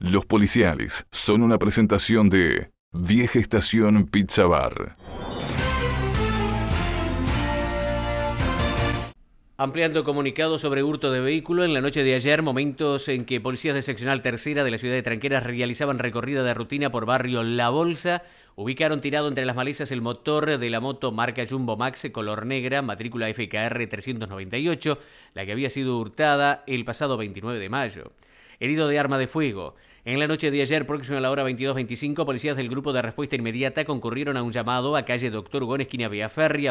Los policiales son una presentación de Vieja Estación Pizza Bar. Ampliando comunicado sobre hurto de vehículo, en la noche de ayer, momentos en que policías de seccional tercera de la ciudad de Tranqueras realizaban recorrida de rutina por barrio La Bolsa, ubicaron tirado entre las malezas el motor de la moto marca Jumbo Max color negra, matrícula FKR 398, la que había sido hurtada el pasado 29 de mayo. Herido de arma de fuego, en la noche de ayer, próximo a la hora 22.25, policías del Grupo de Respuesta Inmediata concurrieron a un llamado a calle Doctor Gómez esquina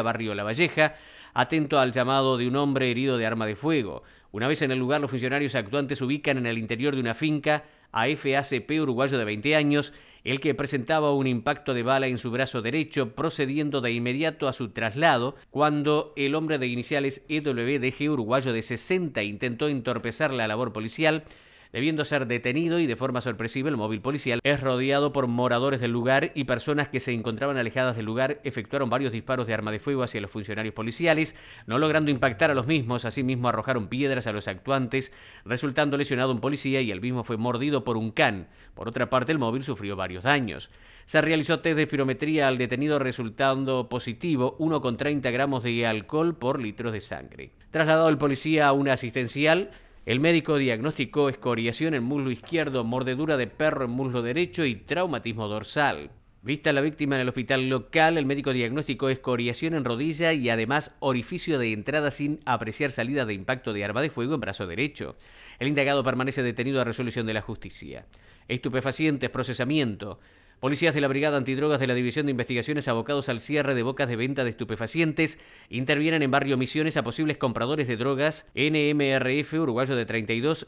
barrio La Valleja, atento al llamado de un hombre herido de arma de fuego. Una vez en el lugar, los funcionarios actuantes ubican en el interior de una finca a FACP uruguayo de 20 años, el que presentaba un impacto de bala en su brazo derecho, procediendo de inmediato a su traslado, cuando el hombre de iniciales EWDG uruguayo de 60 intentó entorpecer la labor policial, Debiendo ser detenido y de forma sorpresiva, el móvil policial es rodeado por moradores del lugar y personas que se encontraban alejadas del lugar efectuaron varios disparos de arma de fuego hacia los funcionarios policiales, no logrando impactar a los mismos, asimismo arrojaron piedras a los actuantes, resultando lesionado un policía y el mismo fue mordido por un can. Por otra parte, el móvil sufrió varios daños. Se realizó test de espirometría al detenido resultando positivo 1,30 gramos de alcohol por litro de sangre. Trasladado el policía a una asistencial, el médico diagnosticó escoriación en muslo izquierdo, mordedura de perro en muslo derecho y traumatismo dorsal. Vista la víctima en el hospital local, el médico diagnosticó escoriación en rodilla y además orificio de entrada sin apreciar salida de impacto de arma de fuego en brazo derecho. El indagado permanece detenido a resolución de la justicia. Estupefacientes, procesamiento. Policías de la Brigada Antidrogas de la División de Investigaciones abocados al cierre de bocas de venta de estupefacientes intervienen en barrio Misiones a posibles compradores de drogas NMRF uruguayo de 32,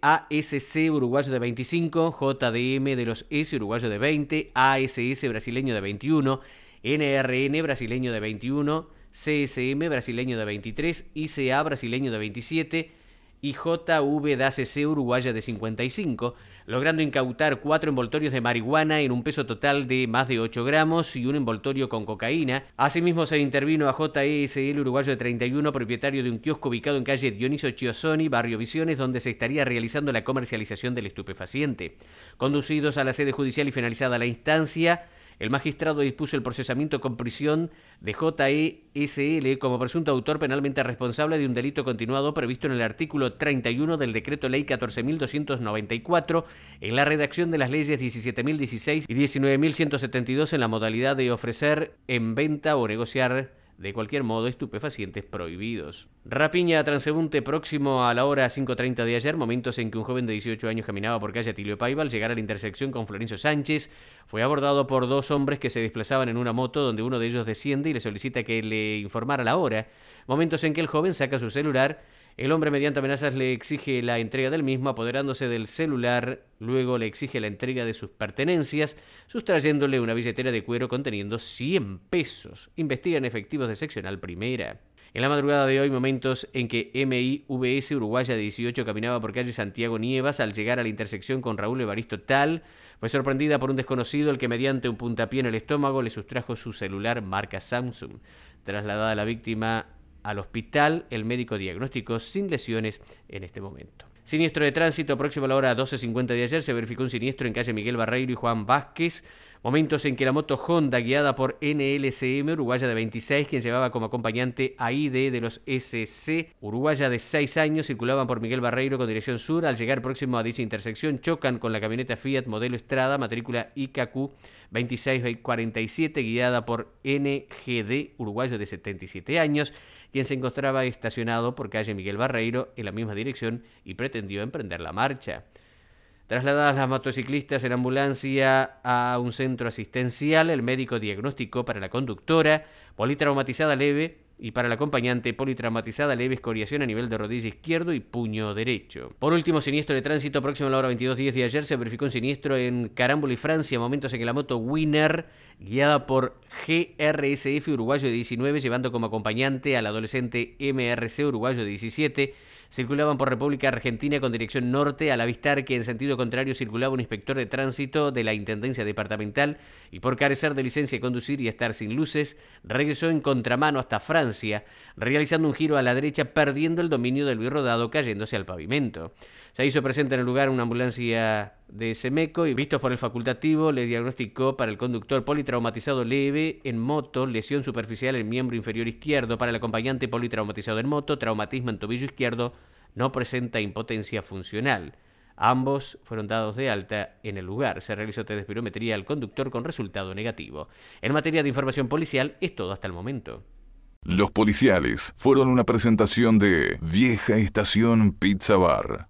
CASC uruguayo de 25, JDM de los S uruguayo de 20, ASS brasileño de 21, NRN brasileño de 21, CSM brasileño de 23, ICA brasileño de 27, y JVDACC uruguaya de 55, logrando incautar cuatro envoltorios de marihuana en un peso total de más de 8 gramos y un envoltorio con cocaína. Asimismo, se intervino a JESL uruguayo de 31, propietario de un kiosco ubicado en calle Dioniso Chiosoni, barrio Visiones, donde se estaría realizando la comercialización del estupefaciente. Conducidos a la sede judicial y finalizada la instancia, el magistrado dispuso el procesamiento con prisión de JESL como presunto autor penalmente responsable de un delito continuado previsto en el artículo 31 del decreto ley 14.294 en la redacción de las leyes 17.016 y 19.172 en la modalidad de ofrecer en venta o negociar de cualquier modo, estupefacientes prohibidos. Rapiña transeúnte próximo a la hora 5.30 de ayer, momentos en que un joven de 18 años caminaba por calle Atilio Paiva al llegar a la intersección con Florencio Sánchez, fue abordado por dos hombres que se desplazaban en una moto donde uno de ellos desciende y le solicita que le informara la hora, momentos en que el joven saca su celular el hombre mediante amenazas le exige la entrega del mismo, apoderándose del celular, luego le exige la entrega de sus pertenencias, sustrayéndole una billetera de cuero conteniendo 100 pesos. Investigan efectivos de seccional primera. En la madrugada de hoy, momentos en que MIVS Uruguaya 18 caminaba por calle Santiago Nievas al llegar a la intersección con Raúl Evaristo Tal, fue sorprendida por un desconocido el que mediante un puntapié en el estómago le sustrajo su celular marca Samsung. Trasladada la víctima al hospital. El médico diagnóstico sin lesiones en este momento. Siniestro de tránsito, próximo a la hora 12.50 de ayer, se verificó un siniestro en calle Miguel Barreiro y Juan Vázquez. Momentos en que la moto Honda, guiada por NLCM, uruguaya de 26, quien llevaba como acompañante a ID de los SC, uruguaya de 6 años, circulaban por Miguel Barreiro con dirección sur. Al llegar próximo a dicha intersección, chocan con la camioneta Fiat modelo Estrada, matrícula IKQ 2647, guiada por NGD, uruguayo de 77 años, quien se encontraba estacionado por calle Miguel Barreiro en la misma dirección y pretendía a emprender la marcha. Trasladadas las motociclistas en ambulancia a un centro asistencial, el médico diagnosticó para la conductora politraumatizada leve y para la acompañante politraumatizada leve escoriación a nivel de rodilla izquierdo y puño derecho. Por último, siniestro de tránsito próximo a la hora 22.10 de ayer se verificó un siniestro en Caramboli, y Francia, momentos en que la moto Winner, guiada por GRSF uruguayo de 19, llevando como acompañante al adolescente MRC uruguayo 17. Circulaban por República Argentina con dirección norte al avistar que en sentido contrario circulaba un inspector de tránsito de la Intendencia Departamental y por carecer de licencia de conducir y estar sin luces, regresó en contramano hasta Francia, realizando un giro a la derecha perdiendo el dominio del Rodado cayéndose al pavimento. Se hizo presente en el lugar una ambulancia de Semeco y visto por el facultativo le diagnosticó para el conductor politraumatizado leve en moto, lesión superficial en miembro inferior izquierdo, para el acompañante politraumatizado en moto, traumatismo en tobillo izquierdo, no presenta impotencia funcional. Ambos fueron dados de alta en el lugar. Se realizó test de espirometría al conductor con resultado negativo. En materia de información policial es todo hasta el momento. Los policiales fueron una presentación de Vieja Estación Pizza Bar.